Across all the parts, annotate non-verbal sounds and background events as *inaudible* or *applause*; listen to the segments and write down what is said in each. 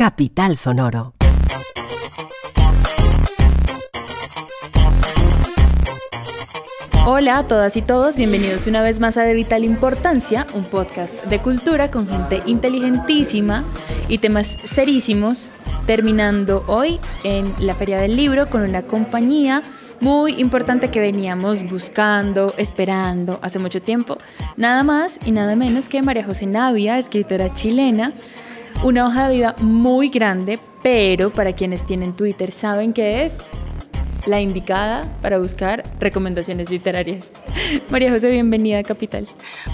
Capital Sonoro. Hola a todas y todos, bienvenidos una vez más a De Vital Importancia, un podcast de cultura con gente inteligentísima y temas serísimos, terminando hoy en la Feria del Libro con una compañía muy importante que veníamos buscando, esperando hace mucho tiempo, nada más y nada menos que María José Navia, escritora chilena, una hoja de vida muy grande, pero para quienes tienen Twitter saben que es la indicada para buscar recomendaciones literarias. *laughs* María José, bienvenida a Capital.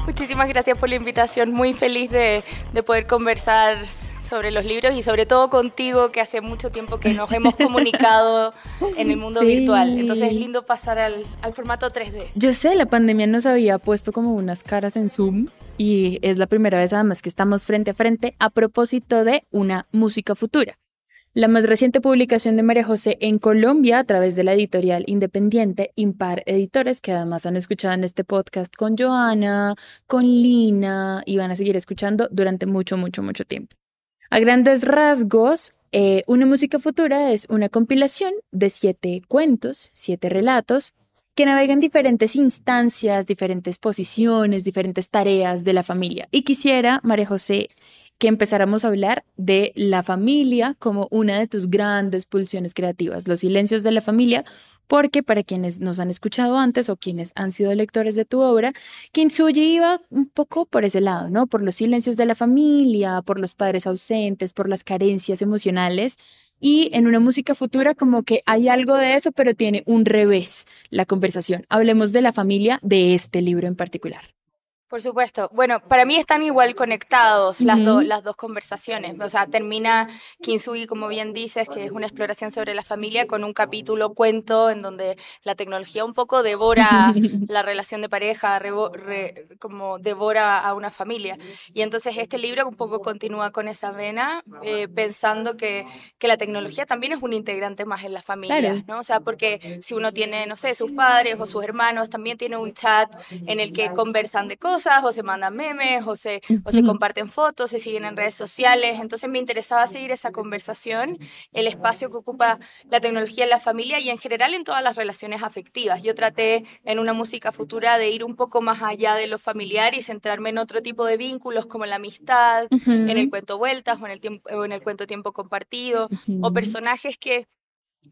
Muchísimas gracias por la invitación, muy feliz de, poder conversar sobre los libros y sobre todo contigo que hace mucho tiempo que nos hemos *laughs* comunicado en el mundo virtual. Entonces es lindo pasar al, al, formato 3D. Yo sé, la pandemia nos había puesto como unas caras en Zoom y es la primera vez además que estamos frente a frente a propósito de una música futura. La más reciente publicación de María José en Colombia a través de la editorial independiente Impar Editores, que además han escuchado en este podcast con Joana, con Lina y van a seguir escuchando durante mucho, mucho, mucho tiempo. A grandes rasgos, eh, Una Música Futura es una compilación de siete cuentos, siete relatos que navegan diferentes instancias, diferentes posiciones, diferentes tareas de la familia. Y quisiera, María José, que empezáramos a hablar de la familia como una de tus grandes pulsiones creativas, los silencios de la familia, porque para quienes nos han escuchado antes o quienes han sido lectores de tu obra, Kintsugi iba un poco por ese lado, ¿no? Por los silencios de la familia, por los padres ausentes, por las carencias emocionales y en una música futura como que hay algo de eso, pero tiene un revés la conversación. Hablemos de la familia de este libro en particular. Por supuesto. Bueno, para mí están igual conectados las, las dos conversaciones. O sea, termina Kinsugi, como bien dices, que es una exploración sobre la familia con un capítulo cuento en donde la tecnología un poco devora *laughs* la relación de pareja, como devora a una familia. Y entonces este libro un poco continúa con esa vena, eh, pensando que, que, la tecnología también es un integrante más en la familia, ¿no? O sea, porque si uno tiene, no sé, sus padres o sus hermanos, también tiene un chat en el que conversan de cosas o se mandan memes, o se, comparten fotos, se siguen en redes sociales. Entonces me interesaba seguir esa conversación, el espacio que ocupa la tecnología en la familia y en general en todas las relaciones afectivas. Yo traté en una música futura de ir un poco más allá de lo familiar y centrarme en otro tipo de vínculos como la amistad, en el cuento vueltas o en el, en el cuento tiempo compartido, o personajes que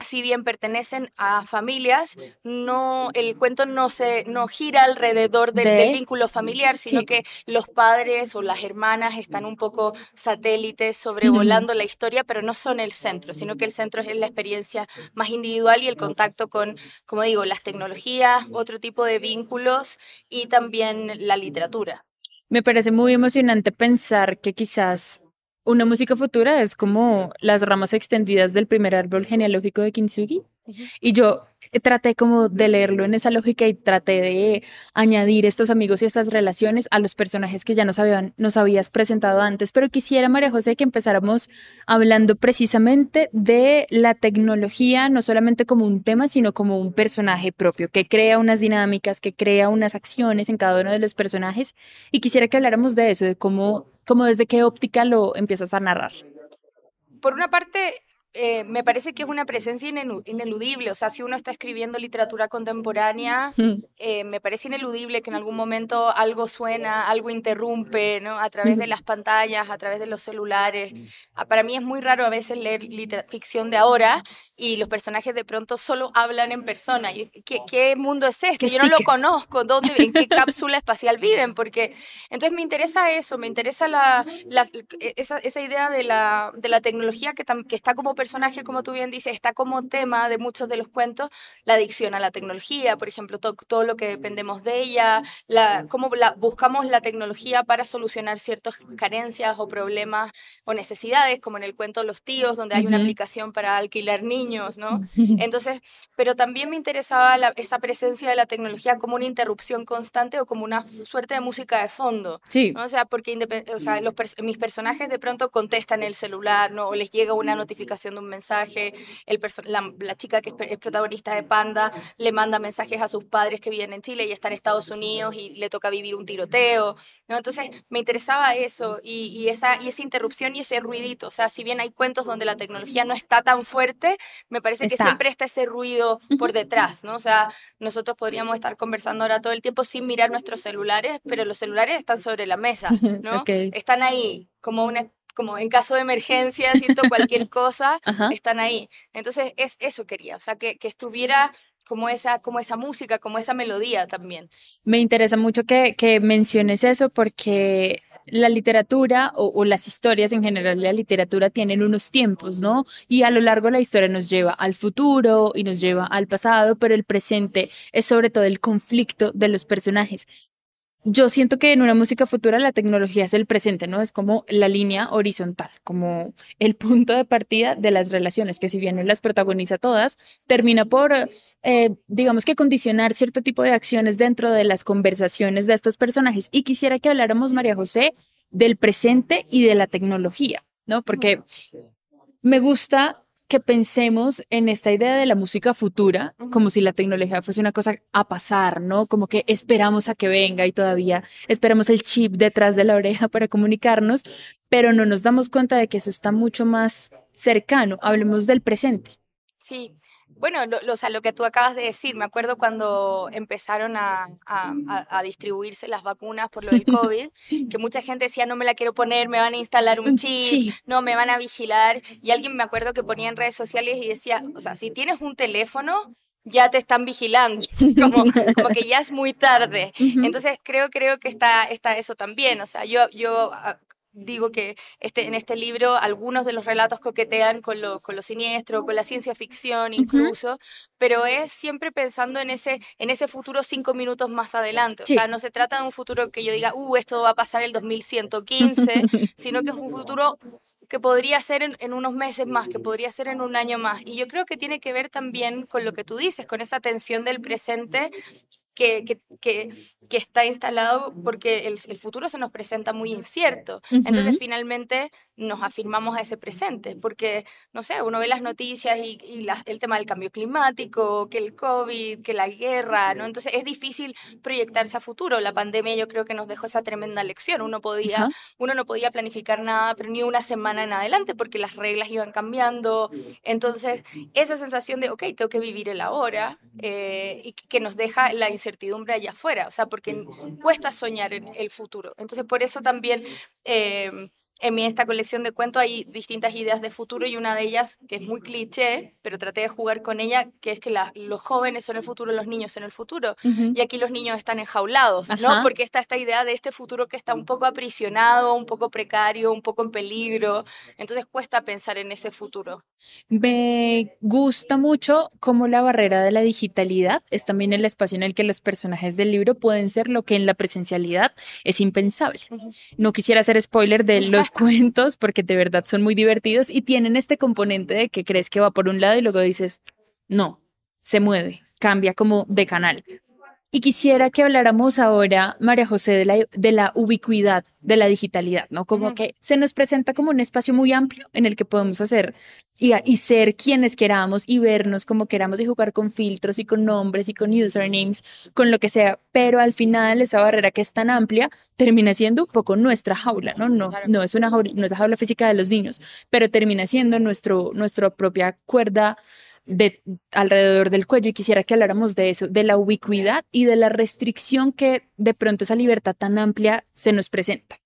si bien pertenecen a familias, no el cuento no se no gira alrededor del, vínculo familiar, sino que los padres o las hermanas están un poco satélites sobrevolando la historia, pero no son el centro, sino que el centro es la experiencia más individual y el contacto con, como digo, las tecnologías, otro tipo de vínculos y también la literatura. Me parece muy emocionante pensar que quizás una música futura es como las ramas extendidas del primer árbol genealógico de Kintsugi. Y yo eh, traté como de leerlo en esa lógica y traté de añadir estos amigos y estas relaciones a los personajes que ya nos, nos habías presentado antes. Pero quisiera, María José, que empezáramos hablando precisamente de la tecnología, no solamente como un tema, sino como un personaje propio, que crea unas dinámicas, que crea unas acciones en cada uno de los personajes. Y quisiera que habláramos de eso, de cómo como desde qué óptica lo empiezas a narrar. Por una parte, eh, me parece que es una presencia ineludible. O sea, si uno está escribiendo literatura contemporánea, eh, me parece ineludible que en algún momento algo suena, algo interrumpe, ¿no? A través de las pantallas, a través de los celulares. Ah, para mí es muy raro a veces leer ficción de ahora y los personajes de pronto solo hablan en persona. ¿qué, mundo es este? Yo no lo conozco, ¿dónde, ¿en qué *laughs* cápsula espacial viven? Porque entonces me interesa eso, me interesa la, e, esa, idea de la, de la tecnología que, está como personaje, como tú bien dices, está como tema de muchos de los cuentos, la adicción a la tecnología, por ejemplo, todo lo que dependemos de ella, la, cómo la, buscamos la tecnología para solucionar ciertas carencias o problemas o necesidades, como en el cuento Los tíos, donde hay una aplicación para alquilar niños ¿no? *laughs* Entonces, pero también me interesaba esa presencia de la tecnología como una interrupción constante o como una suerte de música de fondo. O sea, porque o sea, mis personajes de pronto contestan el celular, ¿no? O les llega una notificación de un mensaje, el la, chica que es, protagonista de Panda le manda mensajes a sus padres que viven en Chile y están en Estados Unidos y le toca vivir un tiroteo, ¿no? Entonces, me interesaba eso y, esa, y esa interrupción y ese ruidito. O sea, si bien hay cuentos donde la tecnología no está tan fuerte, me parece que siempre está ese ruido por detrás, ¿no? O sea, nosotros podríamos estar conversando ahora todo el tiempo sin mirar nuestros celulares, pero los celulares están sobre la mesa, ¿no? Están ahí, como una como en caso de emergencia, ¿cierto? Cualquier cosa, *laughs* están ahí. Entonces, es eso quería, o sea, que, estuviera como esa, como esa música, como esa melodía también. Me interesa mucho que, que menciones eso porque la literatura o, las historias en general, la literatura tienen unos tiempos, ¿no? Y a lo largo de la historia nos lleva al futuro y nos lleva al pasado, pero el presente es sobre todo el conflicto de los personajes yo siento que en una música futura la tecnología es el presente, ¿no? Es como la línea horizontal, como el *laughs* punto de partida de las relaciones, que si bien él las protagoniza todas, termina por, eh, digamos que condicionar cierto tipo de acciones dentro de las conversaciones de estos personajes. Y quisiera que habláramos, María José, del presente y de la tecnología, ¿no? Porque ah, me gusta que pensemos en esta idea de la música futura, como si la tecnología fuese una cosa a pasar, ¿no? Como que esperamos a que venga y todavía esperamos el chip detrás de la oreja para comunicarnos, pero no nos damos cuenta de que eso está mucho más cercano. Hablemos del presente. Sí, bueno, lo, que tú acabas de decir, me acuerdo cuando empezaron a, distribuirse las vacunas por lo del COVID, que mucha gente decía, no me la quiero poner, me van a instalar un chip, no, me van a vigilar. Y alguien me acuerdo que ponía en redes sociales y decía, o sea, si tienes un teléfono, ya te están vigilando, *laughs* *laughs* como, que ya es muy tarde. Entonces creo, creo que está, está eso también, o sea, yo, yo ah, digo que este, en este libro algunos de los relatos coquetean con lo, con lo siniestro, con la ciencia ficción incluso, pero es siempre pensando en ese, en ese futuro cinco minutos más adelante. O sea, no se trata de un futuro que yo diga, uh, esto va a pasar el 2115, *laughs* sino que es un futuro que podría ser en, unos meses más, que podría ser en un año más. Y yo creo que tiene que ver también con lo que tú dices, con esa tensión del presente que, está instalado porque el, futuro se nos presenta muy incierto. Entonces finalmente nos afirmamos a ese presente, porque, no sé, uno ve las noticias y, y el tema del cambio climático, que el COVID, que la guerra, ¿no? Entonces es difícil proyectarse a futuro. La pandemia yo creo que nos dejó esa tremenda lección. Uno, podía, uno no podía planificar nada, pero ni una semana en adelante, porque las reglas iban cambiando. Entonces, esa sensación de, ok, tengo que vivir el ahora, eh, y que nos deja la incertidumbre certidumbre allá afuera, o sea, porque pues, cuesta soñar en el futuro. Entonces, por eso también... Em, en mi, esta colección de cuentos hay distintas ideas de futuro y una de ellas, que es muy cliché, pero traté de jugar con ella, que es que los jóvenes son el futuro, los niños son el futuro. Y aquí los niños están enjaulados, ¿no? Porque está esta idea de este futuro que está un poco aprisionado, un poco precario, un poco en peligro. Entonces cuesta pensar en ese futuro. Me gusta mucho cómo la barrera de la digitalidad es también el espacio en el que los personajes del libro pueden ser lo que en la presencialidad es impensable. No quisiera hacer spoiler de *laughs* los cuentos porque de verdad son muy divertidos y tienen este componente de que crees que va por un lado y luego dices, no, se mueve, cambia como de canal. Y quisiera que habláramos ahora, María José, de la, de la ubicuidad de la digitalidad, ¿no? Como que se nos presenta como un espacio muy amplio en el que podemos hacer y, y, ser quienes queramos y vernos como queramos y jugar con filtros y con nombres y con usernames, con lo que sea, pero al final esa barrera que es tan amplia termina siendo un poco nuestra jaula, ¿no? No, no es una jaula, no es la jaula física de los niños, pero termina siendo nuestro, nuestra propia cuerda alrededor del cuello y quisiera que habláramos de eso, de la ubicuidad y de la restricción que de pronto esa libertad tan amplia se nos presenta.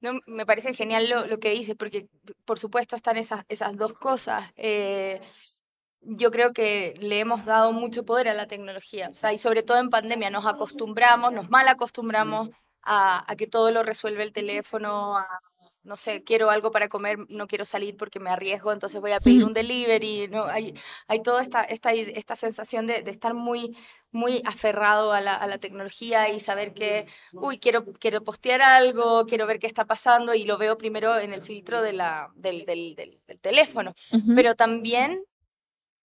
No, me parece genial lo, que dices, porque por supuesto están esas, esas dos cosas. Eh, yo creo que le hemos dado mucho poder a la tecnología, y sobre todo en pandemia nos acostumbramos, nos mal acostumbramos a, a que todo lo resuelve el teléfono, a no sé, quiero algo para comer, no quiero salir porque me arriesgo, entonces voy a pedir un delivery, ¿no? Hay, hay toda esta, esta, esta sensación de, estar muy, muy aferrado a la, tecnología y saber que, uy, quiero, quiero postear algo, quiero ver qué está pasando y lo veo primero en el filtro de la, del, del, teléfono. Pero también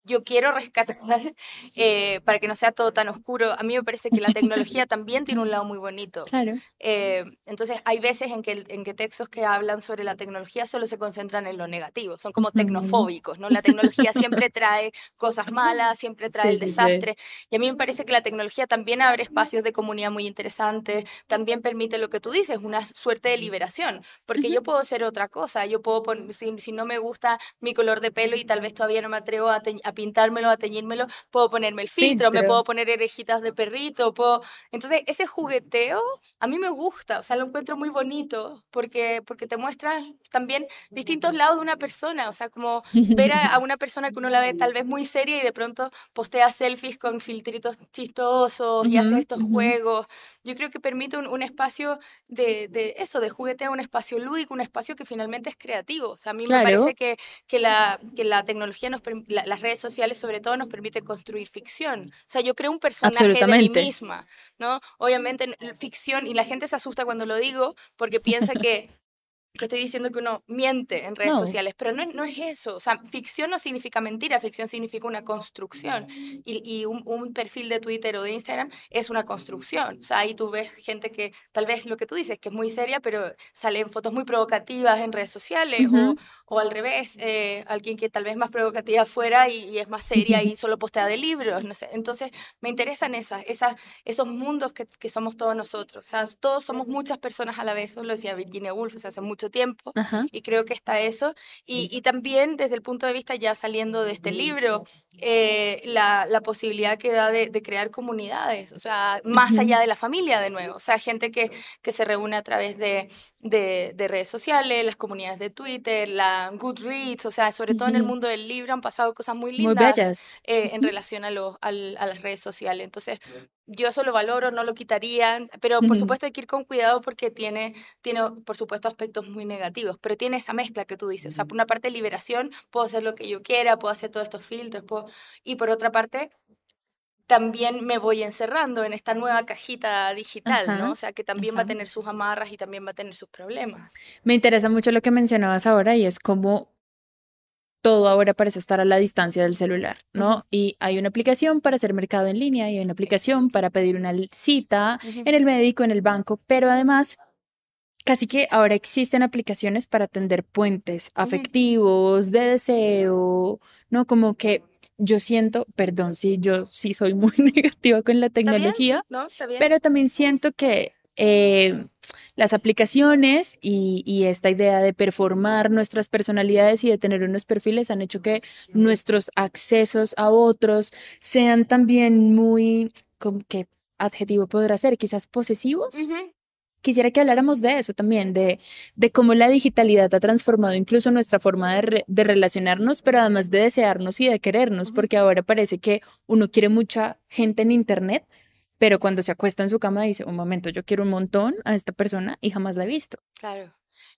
yo quiero rescatar *laughs* eh, para que no sea todo tan oscuro. A mí me parece que la *laughs* tecnología también tiene un lado muy bonito. Claro. Eh, entonces, hay veces en que, en que textos que hablan sobre la tecnología solo se concentran en lo negativo, son como tecnofóbicos, ¿no? La tecnología siempre trae cosas malas, siempre trae el desastre. Y a mí me parece que la tecnología también abre espacios de comunidad muy interesantes, también permite lo que tú dices, una suerte de liberación, porque yo puedo ser otra cosa, yo puedo, si, si, no me gusta mi color de pelo y tal vez todavía no me atrevo a pintármelo, a teñírmelo, puedo ponerme el filtro, me puedo poner orejitas de perrito, puedo... Entonces, ese jugueteo a mí me gusta, o sea, lo encuentro muy bonito porque, porque te muestra también distintos lados de una persona, o sea, como ver a, una persona que uno la ve tal vez muy seria y de pronto postea selfies con filtritos chistosos y hace estos juegos. Yo creo que permite un, espacio de, eso, de jugueteo, un espacio lúdico, un espacio que finalmente es creativo. O sea, a mí me parece que, que, la, que la tecnología, nos las redes sociales sobre todo nos permite construir ficción. O sea, yo creo un personaje de mí misma, ¿no? Obviamente ficción y la gente se asusta cuando lo digo porque piensa que que estoy diciendo que uno miente en redes sociales, pero no, no es eso. O sea, ficción no significa mentira, ficción significa una construcción. Y, y un, perfil de Twitter o de Instagram es una construcción. O sea, ahí tú ves gente que tal vez lo que tú dices, que es muy seria, pero salen fotos muy provocativas en redes sociales o, o, al revés, eh, alguien que tal vez más provocativa fuera y, es más seria y *laughs* solo postea de libros. No sé. Entonces, me interesan esas, esas, esos mundos que, que somos todos nosotros. O sea, todos somos muchas personas a la vez. Eso lo decía Virginia Woolf, o sea, hace mucho tiempo y creo que está eso. Y, también desde el punto de vista ya saliendo de este libro, eh, la, posibilidad que da de, crear comunidades, o sea, más allá de la familia de nuevo, o sea, gente que, que se reúne a través de, redes sociales, las comunidades de Twitter, la Goodreads, o sea, sobre todo en el mundo del libro han pasado cosas muy lindas eh, en relación a, los, a las redes sociales. Entonces, yo eso lo valoro, no lo quitaría, pero por supuesto hay que ir con cuidado porque tiene, tiene, por supuesto, aspectos muy negativos, pero tiene esa mezcla que tú dices, o sea, por una parte liberación, puedo hacer lo que yo quiera, puedo hacer todos estos filtros, puedo... y por otra parte, también me voy encerrando en esta nueva cajita digital, ¿no? O sea, que también va a tener sus amarras y también va a tener sus problemas. Me interesa mucho lo que mencionabas ahora y es cómo todo ahora parece estar a la distancia del celular, ¿no? Y hay una aplicación para hacer mercado en línea, y hay una aplicación para pedir una cita en el médico, en el banco, pero además, casi que ahora existen aplicaciones para atender puentes afectivos, de deseo, ¿no? Como que yo siento, perdón, sí, yo sí soy muy *laughs* negativa con la tecnología, pero también siento que... Eh, las aplicaciones y, esta idea de performar nuestras personalidades y de tener unos perfiles han hecho que nuestros accesos a otros sean también muy, ¿qué adjetivo podrá ser? Quizás posesivos. Quisiera que habláramos de eso también, de, cómo la digitalidad ha transformado incluso nuestra forma de, relacionarnos, pero además de desearnos y de querernos, porque ahora parece que uno quiere mucha gente en Internet, pero cuando se acuesta en su cama dice, un momento, yo quiero un montón a esta persona y jamás la he visto. Claro.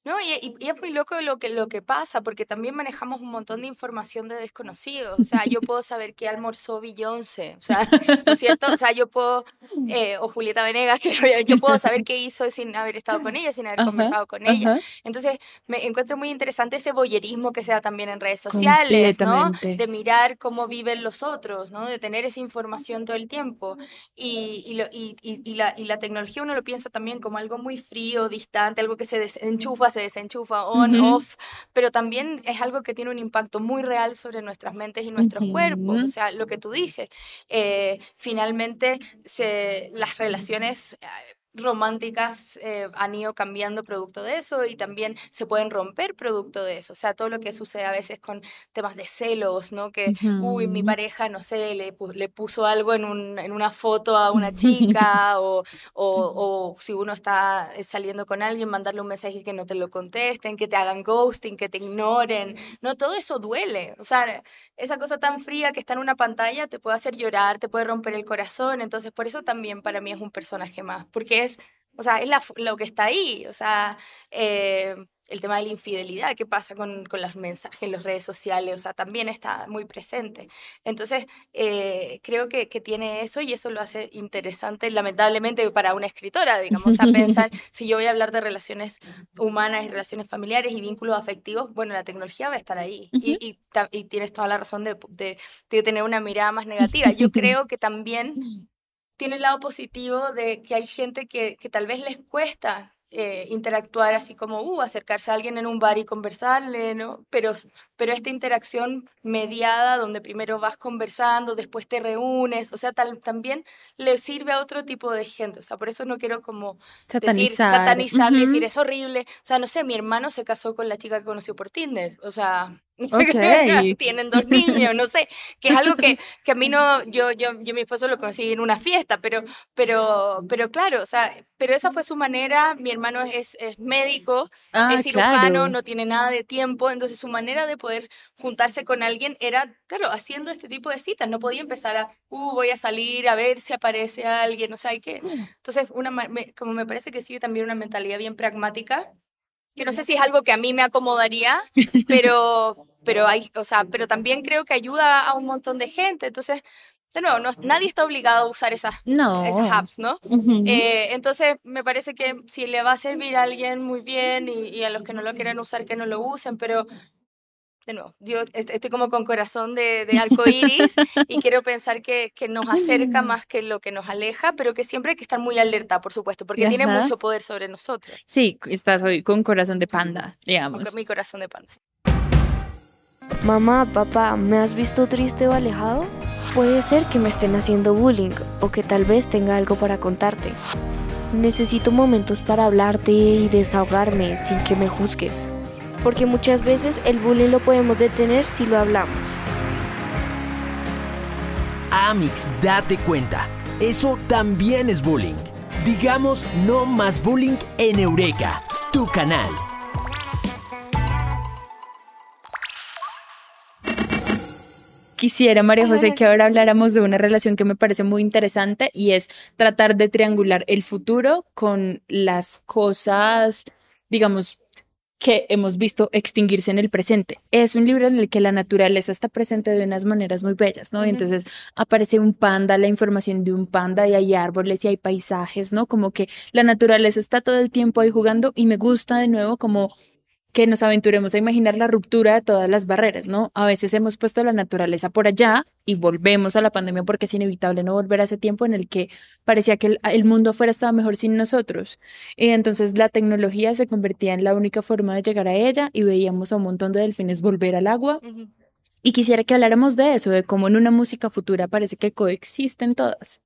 No, y, es muy loco lo que, lo que pasa, porque también manejamos un montón de información de desconocidos. O sea, yo puedo saber qué almorzó Beyoncé, o sea, *laughs* es cierto? O sea, yo puedo, mm. eh, o Julieta Venegas, *laughs* que yo puedo saber qué hizo sin haber estado con ella, sin haber conversado con ella. Entonces, me encuentro muy interesante ese boyerismo que se da también en redes sociales, ¿no? De mirar cómo viven los otros, ¿no? De tener esa información todo el tiempo. Y, y, y, la, y la tecnología uno lo piensa también como algo muy frío, distante, algo que se desenchufa se desenchufa, on, off, pero también es algo que tiene un impacto muy real sobre nuestras mentes y nuestros cuerpos. O sea, lo que tú dices, eh, finalmente se, las relaciones eh, románticas eh, han ido cambiando producto de eso y también se pueden romper producto de eso. O sea, todo lo que sucede a veces con temas de celos, ¿no? Que, uy, mi pareja, no sé, le, le puso algo en, una foto a una chica *laughs* o, si uno está eh, saliendo con alguien, mandarle un mensaje que no te lo contesten, que te hagan ghosting, que te ignoren. No, todo eso duele. O sea, esa cosa tan fría que está en una pantalla te puede hacer llorar, te puede romper el corazón. Entonces, por eso también para mí es un personaje más, porque o sea, es lo que está ahí, o sea, eh, el tema de la infidelidad, qué pasa con, con los mensajes en las redes sociales, o sea, también está muy presente. Entonces, eh, creo que, tiene eso y eso lo hace interesante, lamentablemente, para una escritora, digamos, a pensar, *laughs* si yo voy a hablar de relaciones humanas y relaciones familiares y vínculos afectivos, bueno, la tecnología va a estar ahí y, tienes toda la razón de, de, de tener una mirada más negativa. Yo *laughs* creo que también tiene el lado positivo de que hay gente que, tal vez les cuesta eh, interactuar así como, uh, acercarse a alguien en un bar y conversarle, ¿no? Pero pero esta interacción mediada donde primero vas conversando, después te reúnes, o sea, tal, también le sirve a otro tipo de gente, o sea, por eso no quiero como satanizar, decir, satanizar, decir es horrible, o sea, no sé, mi hermano se casó con la chica que conoció por Tinder, o sea, *laughs* tienen dos niños, no sé, que es algo que, que a mí no, yo, yo, yo mi esposo lo conocí en una fiesta, pero, pero, pero claro, o sea, pero esa fue su manera, mi hermano es, es médico, es ah, cirujano, no tiene nada de tiempo, entonces su manera de poder juntarse con alguien era, claro, haciendo este tipo de citas. No podía empezar a, uh, voy a salir a ver si aparece alguien, o sea, hay que... Mm. Entonces, una, como me parece que sigue también una mentalidad bien pragmática, que no mm. sé si es algo que a mí me acomodaría, pero, pero, hay, o sea, pero también creo que ayuda a un montón de gente. Entonces, de nuevo, no, nadie está obligado a usar esas, no. apps, ¿no? Eh, entonces, me parece que si le va a servir a alguien, muy bien, y, y, a los que no lo quieren usar, que no lo usen, pero de nuevo, yo estoy como con corazón de, de *laughs* y quiero pensar que, nos acerca más que lo que nos aleja, pero que siempre hay que estar muy alerta, por supuesto, porque tiene mucho poder sobre nosotros. Sí, estás hoy con corazón de panda, digamos. Con mi corazón de panda. Mamá, papá, ¿me has visto triste o alejado? Puede ser que me estén haciendo bullying o que tal vez tenga algo para contarte. Necesito momentos para hablarte y desahogarme sin que me juzgues porque muchas veces el bullying lo podemos detener si lo hablamos. Amix, date cuenta, eso también es bullying. Digamos no más bullying en Eureka, tu canal. quisiera, María José, que ahora habláramos de una relación que me parece muy interesante y es tratar de triangular el futuro con las cosas, digamos, que hemos visto extinguirse en el presente. Es un libro en el que la naturaleza está presente de unas maneras muy bellas, ¿no? Y Entonces aparece un panda, la información de un panda, y hay árboles y hay paisajes, ¿no? Como que la naturaleza está todo el tiempo ahí jugando y me gusta de nuevo como que nos aventuremos a imaginar la ruptura de todas las barreras, ¿no? A veces hemos puesto la naturaleza por allá y volvemos a la pandemia porque es inevitable no volver a ese tiempo en el que parecía que el, mundo afuera estaba mejor sin nosotros. Y eh, entonces la tecnología se convertía en la única forma de llegar a ella y veíamos a un montón de delfines volver al agua. Y quisiera que habláramos de eso, de cómo en una música futura parece que coexisten todas.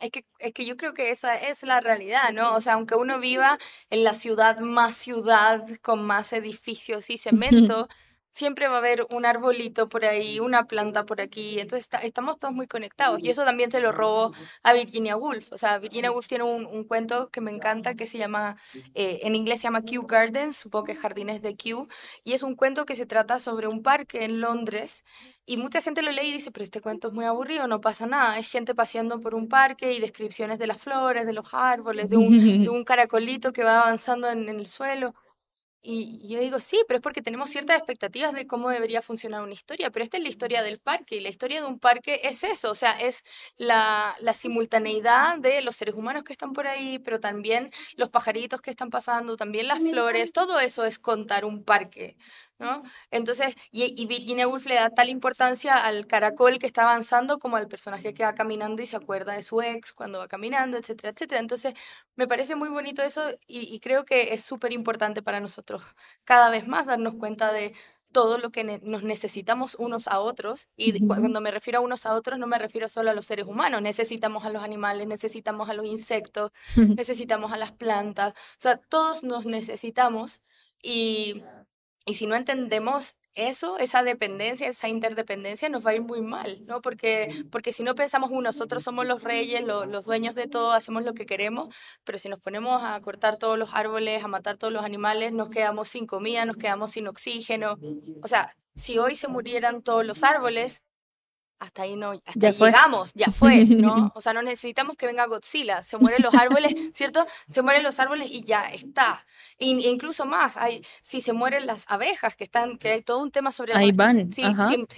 Es que, es que yo creo que esa es la realidad, ¿no? O sea, aunque uno viva en la ciudad más ciudad, con más edificios y cemento, siempre va a haber un arbolito por ahí, una planta por aquí, entonces estamos todos muy conectados. Y eso también se lo robo a Virginia Woolf. O sea, Virginia Woolf tiene un, cuento que me encanta que se llama, eh, en inglés se llama Kew Gardens, supongo que Jardines de Kew, y es un cuento que se trata sobre un parque en Londres. Y mucha gente lo lee y dice, pero este cuento es muy aburrido, no pasa nada. Es gente paseando por un parque y descripciones de las flores, de los árboles, de un, caracolito que va avanzando en el suelo. Y yo digo, sí, pero es porque tenemos ciertas expectativas de cómo debería funcionar una historia, pero esta es la historia del parque y la historia de un parque es eso, o sea, es la, la simultaneidad de los seres humanos que están por ahí, pero también los pajaritos que están pasando, también las flores, todo eso es contar un parque, ¿no? Entonces, y, y, Virginia Woolf le da tal importancia al caracol que está avanzando como al personaje que va caminando y se acuerda de su ex cuando va caminando, etcétera, etcétera. Entonces, me parece muy bonito eso y, creo que es súper importante para nosotros cada vez más darnos cuenta de todo lo que nos necesitamos unos a otros. Y cuando me refiero a unos a otros, no me refiero solo a los seres humanos. Necesitamos a los animales, necesitamos a los insectos, *laughs* necesitamos a las plantas. O sea, todos nos necesitamos. Y y si no entendemos eso, esa dependencia, esa interdependencia nos va a ir muy mal, ¿no? Porque, porque si no pensamos, nosotros somos los reyes, los dueños de todo, hacemos lo que queremos, pero si nos ponemos a cortar todos los árboles, a matar todos los animales, nos quedamos sin comida, nos quedamos sin oxígeno. O sea, si hoy se murieran todos los árboles, hasta ahí no, llegamos, ya fue, ¿no? *laughs* O sea, no necesitamos que venga Godzilla, se mueren los árboles, *laughs* ¿cierto? Se mueren los árboles y ya está. E incluso más, hay, si se mueren las abejas, que están, que hay todo un tema sobre... Ahí van. Sí,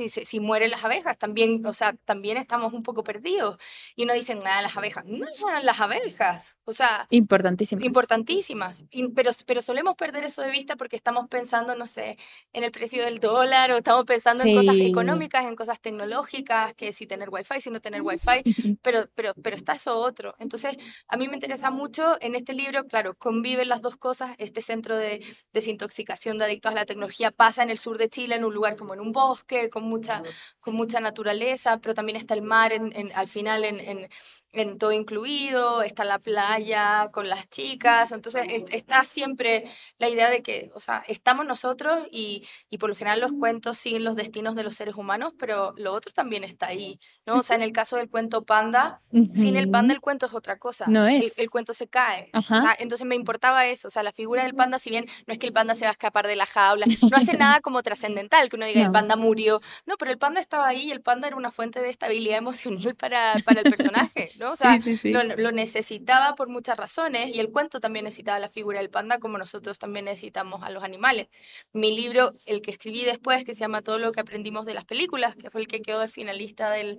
si, si, mueren las abejas, también, o sea, también estamos un poco perdidos. Y uno dicen nada, las abejas. No, eran las abejas, o sea... Importantísimas. Importantísimas. pero, pero solemos perder eso de vista porque estamos pensando, no sé, en el precio del dólar o estamos pensando en cosas económicas, en cosas tecnológicas que si tener wifi, si no tener ah, wifi, *laughs* pero, pero, pero está eso otro. Entonces, a mí me interesa mucho en este libro, claro, conviven las dos cosas, este centro de desintoxicación de adictos a la tecnología pasa en el sur de Chile, en un lugar como en un bosque, con mucha, con mucha naturaleza, pero también está el mar al final en en todo incluido, está la playa con las chicas, entonces está siempre la idea de que, o sea, estamos nosotros y, por lo general los cuentos siguen los destinos de los seres humanos, pero lo otro también está ahí, ¿no? O sea, en el caso del cuento panda, sin el panda el cuento es otra cosa, no es. El, cuento se cae, o sea, entonces me importaba eso, o sea, la figura del panda, si bien no es que el panda se va a escapar de la jaula, *laughs* no hace nada como trascendental, que uno diga el panda murió, no, pero el panda estaba ahí y el panda era una fuente de estabilidad *laughs* emocional para, para el personaje, lo, necesitaba por muchas razones y el cuento también necesitaba la figura del panda como nosotros también necesitamos a los animales. Mi libro, el que escribí después, que se llama Todo lo que aprendimos de las películas, que fue el que quedó de finalista del,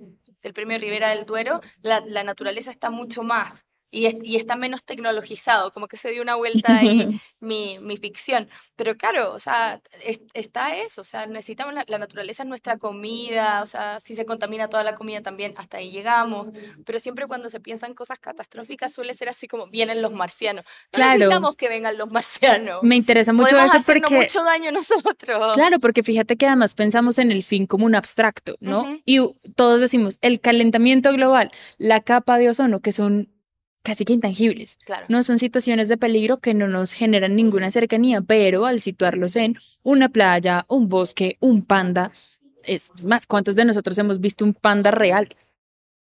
Premio Rivera del Duero, la naturaleza está mucho más y, está menos tecnologizado, como que se dio una vuelta ahí *laughs* mi, mi ficción. Pero claro, o sea, está eso, o sea, necesitamos la, naturaleza es nuestra comida, o sea, si se contamina toda la comida también, hasta ahí llegamos. Pero siempre cuando se piensan cosas catastróficas suele ser así como vienen los marcianos. claro. necesitamos que vengan los *laughs* marcianos. Me interesa mucho Podemos eso hacernos porque... mucho daño nosotros. Claro, porque fíjate que además pensamos en el fin como un abstracto, ¿no? Y todos decimos, el calentamiento global, la capa de ozono, que son casi que intangibles. No son situaciones de peligro que no nos generan ninguna cercanía, pero al situarlos en una playa, un bosque, un panda, es más, ¿cuántos de nosotros hemos visto un panda real?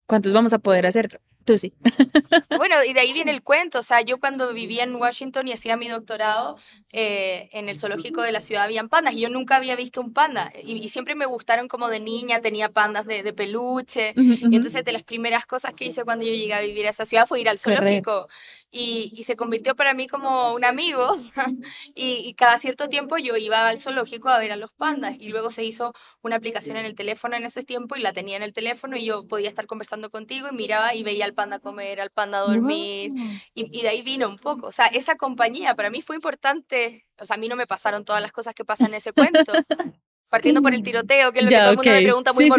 ¿Cuántos vamos a poder hacer...? Tú sí. *laughs* Bueno, y de ahí viene el cuento. O sea, yo cuando vivía en Washington y hacía mi doctorado, eh, en el zoológico de la ciudad habían pandas y yo nunca había visto un panda. Y, siempre me gustaron como de niña, tenía pandas de, peluche. Y entonces de las primeras cosas que hice cuando yo llegué a vivir a esa ciudad fue ir al zoológico. Y, se convirtió para mí como un amigo. *laughs* y, y, cada cierto tiempo yo iba al zoológico a ver a los pandas. Y luego se hizo una aplicación en el teléfono en ese tiempo y la tenía en el teléfono y yo podía estar conversando contigo y miraba y veía al panda a comer, al panda a dormir, y, de ahí vino un poco. O sea, esa compañía para mí fue importante. O sea, a mí no me pasaron todas las cosas que pasan en ese cuento. *laughs* Partiendo por el tiroteo, que es lo que todo el mundo me pregunta muy sí,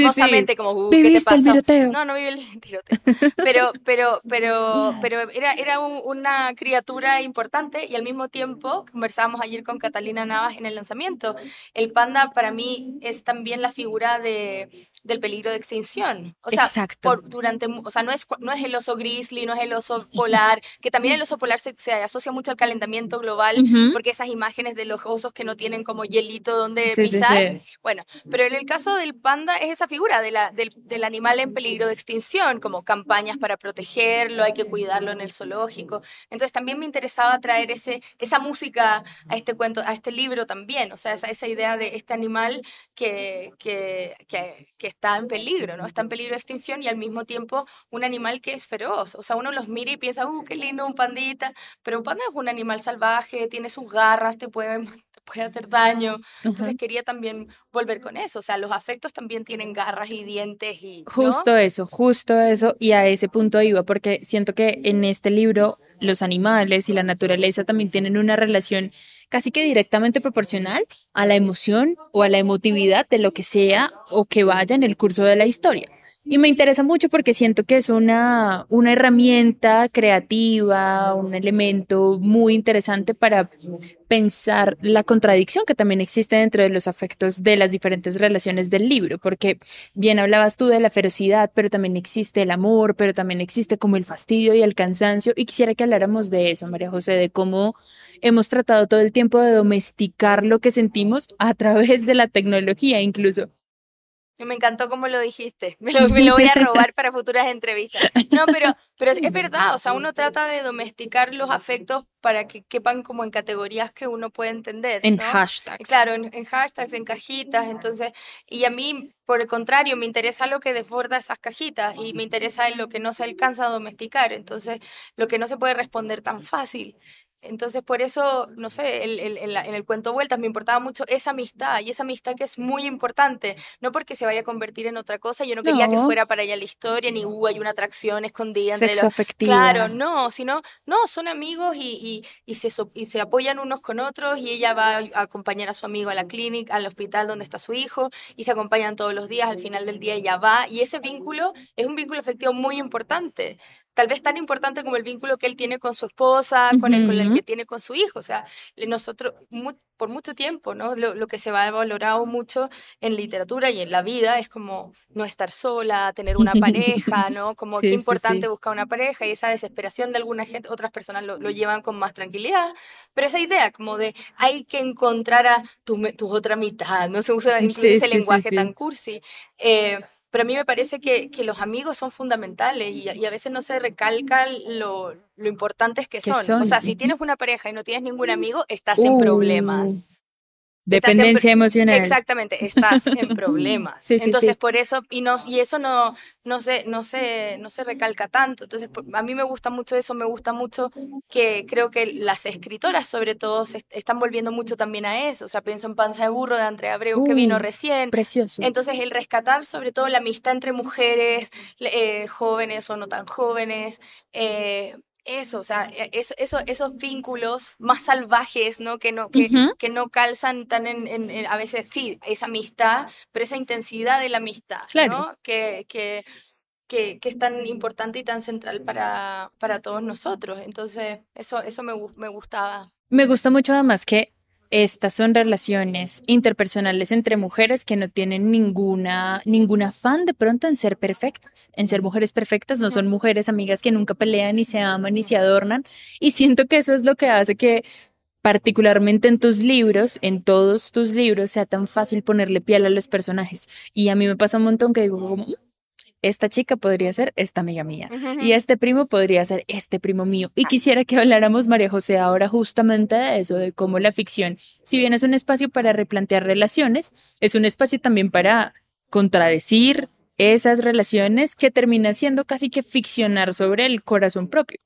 como, uh, ¿qué te pasa? No, no vive el *laughs* tiroteo. Pero, pero, pero, *laughs* pero era, era una criatura importante y al mismo tiempo, conversábamos ayer con Catalina Navas en el lanzamiento, el panda para mí es también la figura de del peligro de extinción. O sea, durante, o sea no, es, no es el oso grizzly, no es el oso polar, que también el oso polar se, se asocia mucho al calentamiento global, porque esas imágenes de los osos que no tienen como hielito donde pisar. Bueno, pero en el caso del panda es esa figura de la, del, animal en peligro de extinción, como campañas para protegerlo, hay que cuidarlo en el zoológico. Entonces también me interesaba traer ese, esa música a este cuento, a este libro también, o sea, esa, idea de este animal que, que, que, que está en peligro, ¿no? Está en peligro de extinción y al mismo tiempo un animal que es feroz. O sea, uno los mira y piensa, ¡uh, qué lindo un pandita! Pero un panda es un animal salvaje, tiene sus garras, te puede, *laughs* puede hacer daño. Entonces quería también volver con eso. O sea, los afectos también tienen garras y dientes y... Justo eso, justo eso. Y a ese punto iba, porque siento que en este libro los animales y la naturaleza también tienen una relación casi que directamente proporcional a la emoción o a la emotividad de lo que sea o que vaya en el curso de la historia. Y me interesa mucho porque siento que es una, una herramienta creativa, un elemento muy interesante para pensar la contradicción que también existe dentro de los afectos de las diferentes relaciones del libro, porque bien hablabas tú de la ferocidad, pero también existe el amor, pero también existe como el fastidio y el cansancio, y quisiera que habláramos de eso, María José, de cómo hemos tratado todo el tiempo de domesticar lo que sentimos a través de la tecnología incluso. Me encantó como lo dijiste. *laughs* Me lo, voy a *laughs* robar para futuras entrevistas. No, pero, pero es verdad. O sea, uno trata de domesticar los afectos para que quepan como en categorías que uno puede entender. En hashtags. Claro, en, hashtags, en cajitas. Entonces, y a mí, por el contrario, me interesa lo que desborda esas cajitas y me interesa en lo que no se alcanza a domesticar. Entonces, lo que no se puede responder tan fácil. Entonces, por eso, no sé, en, el cuento Vueltas me importaba mucho esa amistad y esa amistad que es muy importante, no porque se vaya a convertir en otra cosa, yo no, quería que fuera para allá la historia, ni uh, hay una atracción escondida entre los... Claro, no, sino, no, son amigos y, y, se, y se apoyan unos con otros y ella va a acompañar a su amigo a la clínica, al hospital donde está su hijo y se acompañan todos los días, al final del día ella va y ese vínculo es un vínculo afectivo muy importante, tal vez tan importante como el vínculo que él tiene con su esposa, con, el, que tiene con su hijo. O sea, nosotros, por mucho tiempo, ¿no? Lo, que se va valorado mucho en literatura y en la vida es como no estar sola, tener una pareja, ¿no? Como *laughs* qué importante buscar una pareja y esa desesperación de algunas gente, otras personas lo, llevan con más tranquilidad. Pero esa idea como de hay que encontrar a tu, otra mitad, ¿no? Se usa incluso ese lenguaje tan cursi. Eh, pero a mí me parece que, los amigos son fundamentales y, a veces no se recalca lo, lo importantes que, son. O sea, si tienes una pareja y no tienes ningún amigo, estás en uh. problemas. Dependencia emocional. Exactamente, estás en problemas. *laughs* Entonces, por eso, y, no, y eso no, no, se, no, se, no se recalca tanto. Entonces, a mí me gusta mucho eso, me gusta mucho que creo que las escritoras, sobre todo, se están volviendo mucho también a eso. O sea, pienso en Panza de Burro de Andrea Abreu, que vino uh, recién. Precioso. Entonces, el rescatar, sobre todo, la amistad entre mujeres, eh, jóvenes o no tan jóvenes, eh, eso, o sea, e, eso, esos vínculos más salvajes, ¿no? Que no, que, que no calzan tan en, a veces, sí, esa amistad, pero esa intensidad de la amistad, ¿no? Que, que, que, es tan importante y tan central para, para todos nosotros. Entonces, eso, eso me, me gustaba. Me gusta mucho además que estas son relaciones interpersonales entre mujeres que no tienen ninguna, ningún afán de pronto en ser perfectas, en ser mujeres perfectas, no son mujeres amigas que nunca pelean, ni se aman, ni se adornan. Y siento que eso es lo que hace que particularmente en tus libros, en todos tus libros, sea tan fácil ponerle piel a los personajes. Y a mí me pasa un montón que digo, como, mm, esta chica podría ser esta amiga mía y este primo podría ser este primo mío. Y quisiera que habláramos, María José, ahora justamente de eso, de cómo la ficción, si bien es un espacio para replantear relaciones, es un espacio también para contradecir esas relaciones que termina siendo casi que ficcionar sobre el corazón propio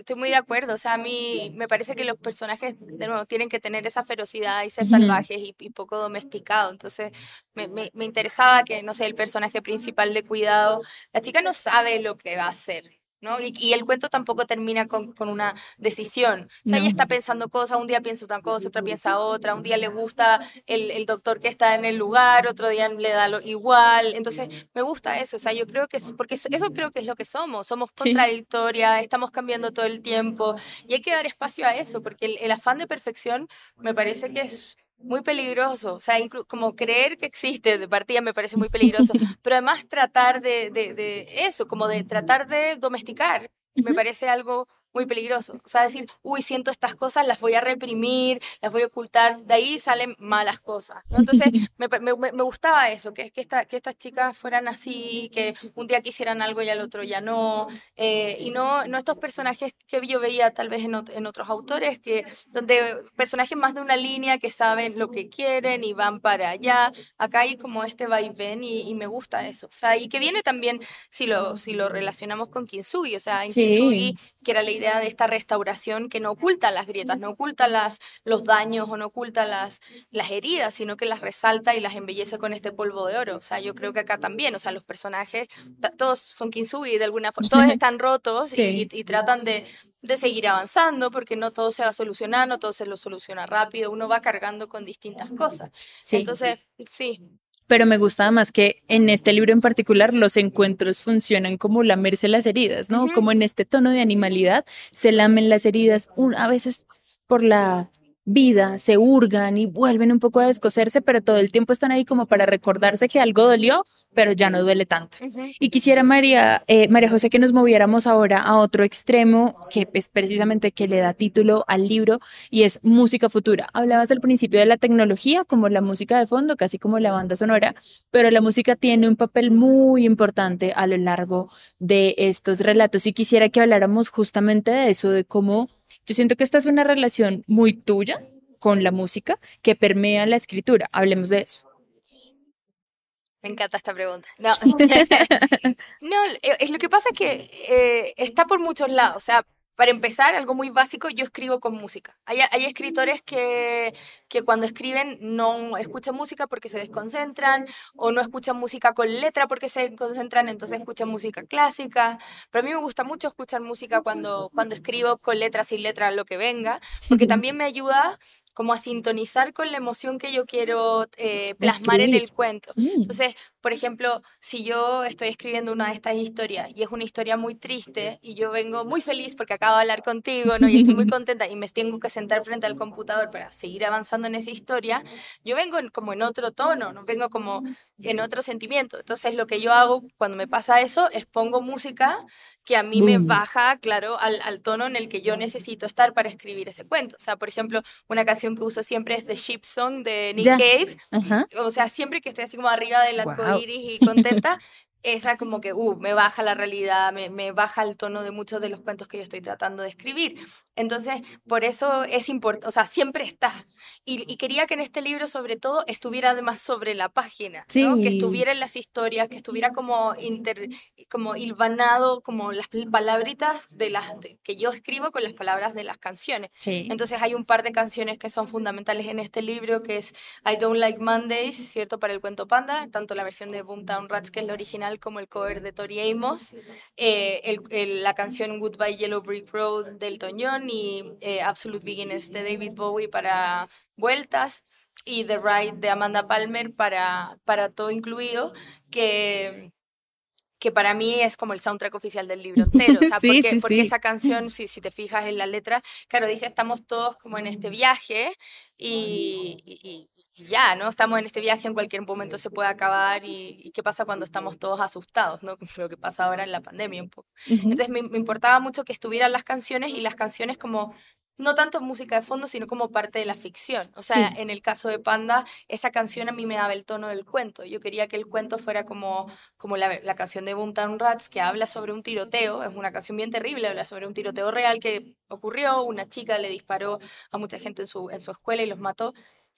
estoy muy de acuerdo. O sea, a mí me parece que los personajes, de nuevo, tienen que tener esa ferocidad y ser salvajes y, poco domesticados. Entonces, me, me, me, interesaba que, no sé, el personaje principal de Cuidado, la chica no sabe lo que va a hacer. Y, el cuento tampoco termina con, una decisión. O sea, ella está pensando cosas, un día piensa una cosa, otra piensa otra, un día le gusta el, doctor que está en el lugar, otro día le da lo igual. Entonces, me gusta eso. O sea, yo creo que es, porque eso creo que es lo que somos. Somos contradictorias, estamos cambiando todo el tiempo y hay que dar espacio a eso, porque el afán de perfección me parece que es muy peligroso, o sea, como creer que existe de partida me parece muy peligroso, *laughs* pero además tratar de, de, eso, como de tratar de domesticar, me parece algo muy peligroso. O sea, decir, uy, siento estas cosas, las voy a reprimir, las voy a ocultar, de ahí salen malas cosas. Entonces, *laughs* me, me, me, gustaba eso, que, que, esta, que estas chicas fueran así, que un día quisieran algo y al otro ya no. Eh, y no, no estos personajes que yo veía tal vez en, otros autores, que, donde personajes más de una línea que saben lo que quieren y van para allá. Acá hay como este va y ven y, me gusta eso. O sea, y que viene también, si lo, si lo relacionamos con Kintsugi, o sea, en que era la idea de esta restauración que no oculta las grietas, no oculta los daños o no oculta las, heridas, sino que las resalta y las embellece con este polvo de oro. O sea, yo creo que acá también, o sea, los personajes, todos son kinsugi de alguna forma, todos *laughs* están rotos y, tratan de, seguir avanzando porque no todo se va solucionando, todo se lo soluciona rápido, uno va cargando con distintas cosas. Entonces, sí, pero me gustaba más que en este libro en particular los encuentros funcionan como lamerse las heridas, ¿no? Como en este tono de animalidad, se lamen las heridas a veces por la vida, se hurgan y vuelven un poco a descoserse, pero todo el tiempo están ahí como para recordarse que algo dolió, pero ya no duele tanto. Y quisiera, María, eh, María José, que nos moviéramos ahora a otro extremo, que es precisamente que le da título al libro, y es música futura. Hablabas al principio de la tecnología, como la música de fondo, casi como la banda sonora, pero la música tiene un papel muy importante a lo largo de estos relatos y quisiera que habláramos justamente de eso, de cómo yo siento que esta es una relación muy tuya con la música que permea la escritura. Hablemos de eso. Me encanta esta pregunta. *laughs* *laughs* No, es lo que pasa que eh, está por muchos lados. O sea, para empezar, algo muy básico, yo escribo con música. Hay, escritores que, que cuando escriben no escuchan música porque se desconcentran o no escuchan música con letra porque se concentran, entonces escuchan música clásica. Pero a mí me gusta mucho escuchar música cuando, cuando escribo con letras y letra, lo que venga, porque *laughs* también me ayuda como a sintonizar con la emoción que yo quiero eh, plasmar en el cuento. Mm. Entonces, por ejemplo, si yo estoy escribiendo una de estas historias y es una historia muy triste y yo vengo muy feliz porque acabo de hablar contigo ¿no? y estoy muy *laughs* contenta y me tengo que sentar frente al computador para seguir avanzando en esa historia, yo vengo como en otro tono, ¿no? vengo como en otro sentimiento. Entonces, lo que yo hago cuando me pasa eso es pongo música que a mí me baja, claro, al, al tono en el que yo necesito estar para escribir ese cuento. O sea, por ejemplo, una canción que uso siempre es The Ship Song de Nick Cave. O sea, siempre que estoy así como arriba del arco iris y contenta, *laughs* esa como que, uh, me baja la realidad, me, baja el tono de muchos de los cuentos que yo estoy tratando de escribir. Entonces, por eso es importante, o sea, siempre está. Y, quería que en este libro, sobre todo, estuviera además sobre la página, que estuviera en las historias, que estuviera como, inter, como hilvanado, como las palabritas de las, que yo escribo con las palabras de las canciones. Entonces, hay un par de canciones que son fundamentales en este libro, que es I Don't Like Mondays, ¿cierto? Para el cuento Panda, tanto la versión de Boomtown Rats, que es la original, como el cover de Tori Amos, eh, la canción Goodbye Yellow Brick Road del Toñón y eh, Absolute Beginners de David Bowie para Vueltas y The Ride de Amanda Palmer para, para todo incluido, que que para mí es como el soundtrack oficial del libro *laughs* entero, porque, esa canción, si, te fijas en la letra, claro, dice estamos todos como en este viaje y, ya, ¿no? Estamos en este viaje, en cualquier momento se puede acabar y, qué pasa cuando estamos todos asustados, ¿no? Lo que pasa ahora en la pandemia un poco. Entonces me importaba mucho que estuvieran las canciones y las canciones como no tanto música de fondo, sino como parte de la ficción. O sea, en el caso de Panda, esa canción a mí me daba el tono del cuento. Yo quería que el cuento fuera como, como la, canción de Boomtown Rats, que habla sobre un tiroteo, es una canción bien terrible, habla sobre un tiroteo real que ocurrió, una chica le disparó a mucha gente en su, en su escuela y los mató.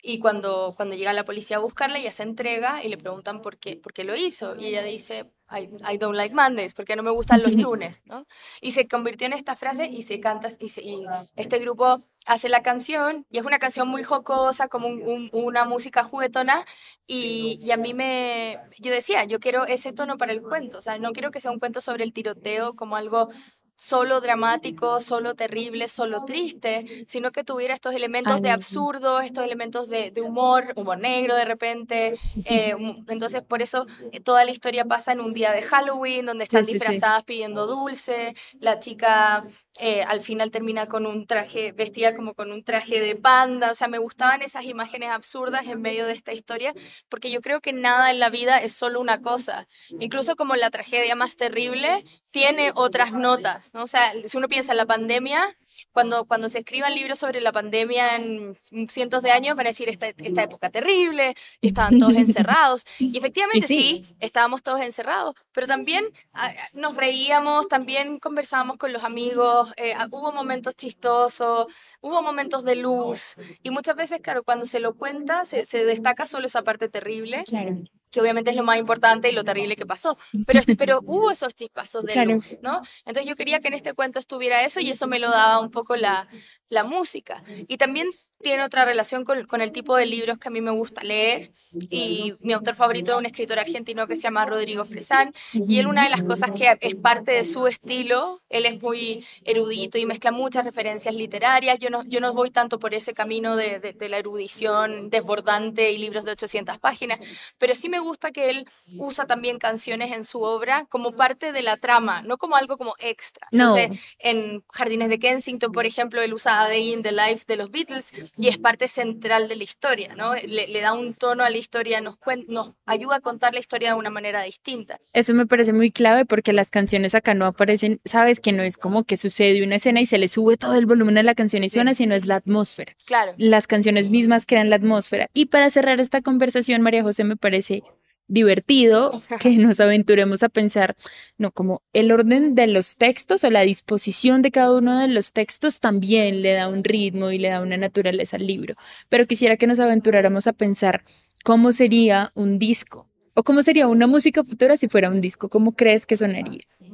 Y cuando, cuando llega la policía a buscarla, ella se entrega y le preguntan por qué, por qué lo hizo. Y ella dice, I, don't like Mondays, porque no me gustan los *laughs* lunes, ¿no? Y se convirtió en esta frase y se canta, y, ah, este grupo hace la canción, y es una canción muy jocosa, como una música juguetona, y, y, a mí me, yo decía, yo quiero ese tono para el cuento, o sea, no quiero que sea un cuento sobre el tiroteo como algo solo dramático, solo terrible, solo triste, sino que tuviera estos elementos de absurdo, estos elementos de, humor, humor negro de repente. Eh, *laughs* entonces, por eso eh, toda la historia pasa en un día de Halloween, donde están disfrazadas pidiendo dulce, la chica eh, al final termina con un traje, vestida como con un traje de panda, o sea, me gustaban esas imágenes absurdas en medio de esta historia, porque yo creo que nada en la vida es solo una cosa, incluso como la tragedia más terrible tiene otras notas. O sea, si uno piensa en la pandemia, cuando, cuando se escriban libros sobre la pandemia en cientos de años, van a decir esta, esta época terrible, estaban todos encerrados. *laughs* Y efectivamente sí. estábamos todos encerrados, pero también ah, nos reíamos, también conversábamos con los amigos, eh, ah, hubo momentos chistosos, hubo momentos de luz, y muchas veces, claro, cuando se lo cuenta, se, se destaca solo esa parte terrible. Claro que obviamente es lo más importante y lo terrible que pasó. Pero, este, pero *laughs* hubo esos chispazos de luz, ¿no? Entonces yo quería que en este cuento estuviera eso y eso me lo daba un poco la, la música. Y también tiene otra relación con, el tipo de libros que a mí me gusta leer y mi autor favorito es un escritor argentino que se llama Rodrigo Fresán y él una de las cosas que es parte de su estilo, él es muy erudito y mezcla muchas referencias literarias, yo no, yo no voy tanto por ese camino de, la erudición desbordante y libros de 800 páginas, pero sí me gusta que él usa también canciones en su obra como parte de la trama, no como algo como extra. Entonces, en Jardines de Kensington, por ejemplo, él usa A Day in the Life de los Beatles y es parte central de la historia, ¿no? Le, da un tono a la historia, nos, nos ayuda a contar la historia de una manera distinta. Eso me parece muy clave porque las canciones acá no aparecen, sabes que no es como que sucede una escena y se le sube todo el volumen a la canción y suena, sino es la atmósfera. Claro. Las canciones mismas crean la atmósfera. Y para cerrar esta conversación, María José, me parece divertido que nos aventuremos a pensar, no, como el orden de los textos o la disposición de cada uno de los textos también le da un ritmo y le da una naturaleza al libro, pero quisiera que nos aventuráramos a pensar cómo sería un disco o cómo sería una música futura si fuera un disco, cómo crees que sonaría. Ah,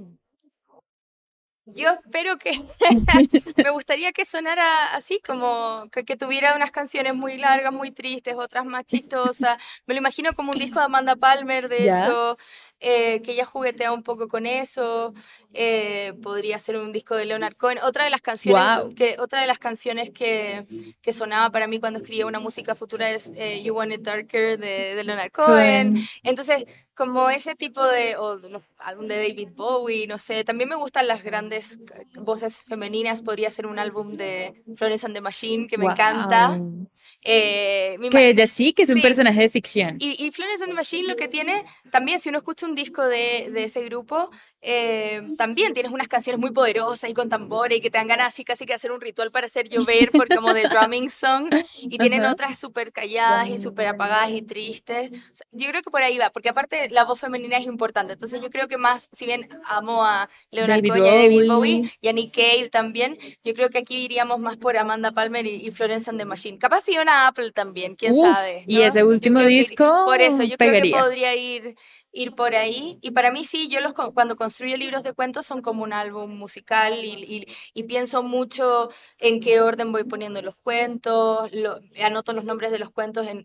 yo espero que *laughs* me gustaría que sonara así, como que, tuviera unas canciones muy largas, muy tristes, otras más chistosas. Me lo imagino como un disco de Amanda Palmer, de hecho, eh, que ella juguetea un poco con eso. Eh, podría ser un disco de Leonard Cohen. Otra de las canciones, que, otra de las canciones que, que, sonaba para mí cuando escribía una música futura es eh, You Want It Darker de, Leonard Cohen. Entonces, como ese tipo de o un álbum de David Bowie, no sé, también me gustan las grandes eh, voces femeninas, podría ser un álbum de Florence and the Machine que me encanta. Eh, que ella sí, que es un personaje de ficción. Y, y, Florence and the Machine lo que tiene, también si uno escucha un disco de, de ese grupo, eh, también tienes unas canciones muy poderosas y con tambores y que te dan ganas así casi que hacer un ritual para hacer llover, por, como de drumming song, y *laughs* tienen otras súper calladas y súper apagadas y tristes. Yo creo que por ahí va, porque aparte la voz femenina es importante. Entonces yo creo que más, si bien amo a Leonardo y y David Bowie y a Nick también, yo creo que aquí iríamos más por Amanda Palmer y, Florence and the Machine. Capaz Fiona Apple también, quién sabe. Y ese último disco. por eso yo creo que podría ir ir por ahí. Y para mí sí, yo los, cuando construyo libros de cuentos son como un álbum musical y, y, pienso mucho en qué orden voy poniendo los cuentos, lo, anoto los nombres de los cuentos en,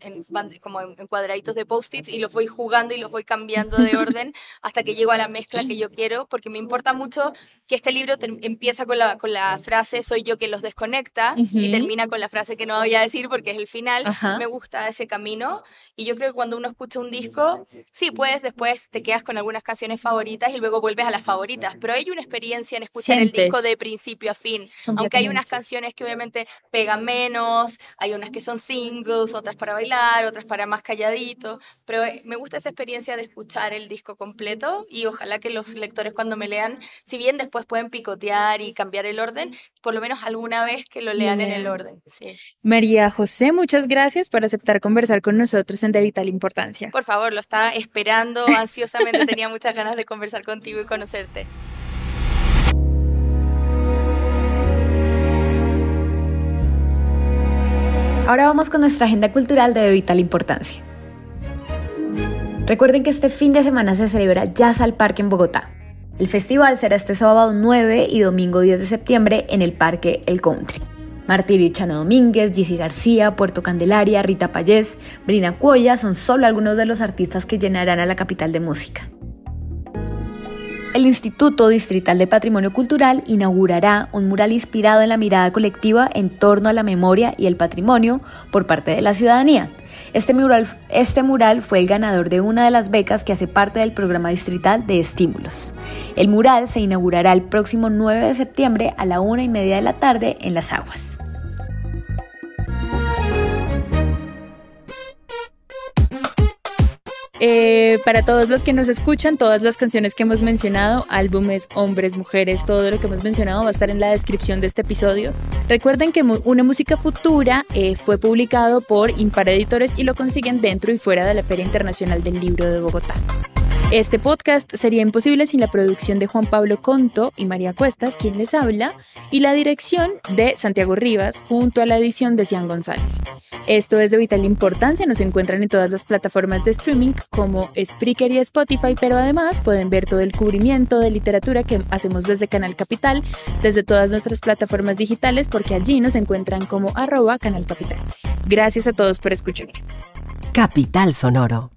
como en, cuadraditos de post-its y los voy jugando y los voy cambiando de orden *laughs* hasta que llego a la mezcla que yo quiero, porque me importa mucho que este libro empieza con la, con la frase soy yo que los desconecta y termina con la frase que no voy a decir porque es el final. Me gusta ese camino y yo creo que cuando uno escucha un disco, sí, puedes después pues te quedas con algunas canciones favoritas y luego vuelves a las favoritas. Pero hay una experiencia en escuchar el disco de principio a fin. Aunque hay unas canciones que obviamente pegan menos, hay unas que son singles, otras para bailar, otras para más calladito. Pero eh, me gusta esa experiencia de escuchar el disco completo y ojalá que los lectores cuando me lean, si bien después pueden picotear y cambiar el orden, por lo menos alguna vez que lo lean en el orden. María José, muchas gracias por aceptar conversar con nosotros en De Vital Importancia. Por favor, lo estaba esperando ansiosamente, tenía muchas ganas de conversar contigo y conocerte. Ahora vamos con nuestra agenda cultural de, vital importancia. Recuerden que este fin de semana se celebra Jazz al Parque en Bogotá. El festival será este sábado 9 y domingo 10 de septiembre en el Parque El Country. Chano Domínguez, Jessy García, Puerto Candelaria, Rita Payés, Brina Cuoya son solo algunos de los artistas que llenarán a la capital de música. El Instituto Distrital de Patrimonio Cultural inaugurará un mural inspirado en la mirada colectiva en torno a la memoria y el patrimonio por parte de la ciudadanía. Este mural, este mural fue el ganador de una de las becas que hace parte del programa distrital de estímulos. El mural se inaugurará el próximo 9 de septiembre a la una y media de la tarde en Las Aguas. Eh, para todos los que nos escuchan, todas las canciones que hemos mencionado, álbumes, hombres, mujeres, todo lo que hemos mencionado va a estar en la descripción de este episodio. Recuerden que Una Música Futura eh, fue publicado por Impar Editores y lo consiguen dentro y fuera de la Feria Internacional del Libro de Bogotá. Este podcast sería imposible sin la producción de Juan Pablo Conto y María Cuestas, quien les habla, y la dirección de Santiago Rivas, junto a la edición de Cian González. Esto es de vital importancia, nos encuentran en todas las plataformas de streaming como Spreaker y Spotify, pero además pueden ver todo el cubrimiento de literatura que hacemos desde Canal Capital, desde todas nuestras plataformas digitales, porque allí nos encuentran como arroba Canal Capital. Gracias a todos por escuchar. Capital Sonoro.